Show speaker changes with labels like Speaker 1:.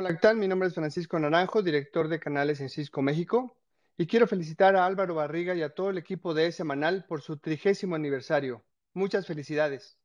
Speaker 1: Hola, ¿qué tal? Mi nombre es Francisco Naranjo, director de canales en Cisco México, y quiero felicitar a Álvaro Barriga y a todo el equipo de e Semanal por su trigésimo aniversario. Muchas felicidades.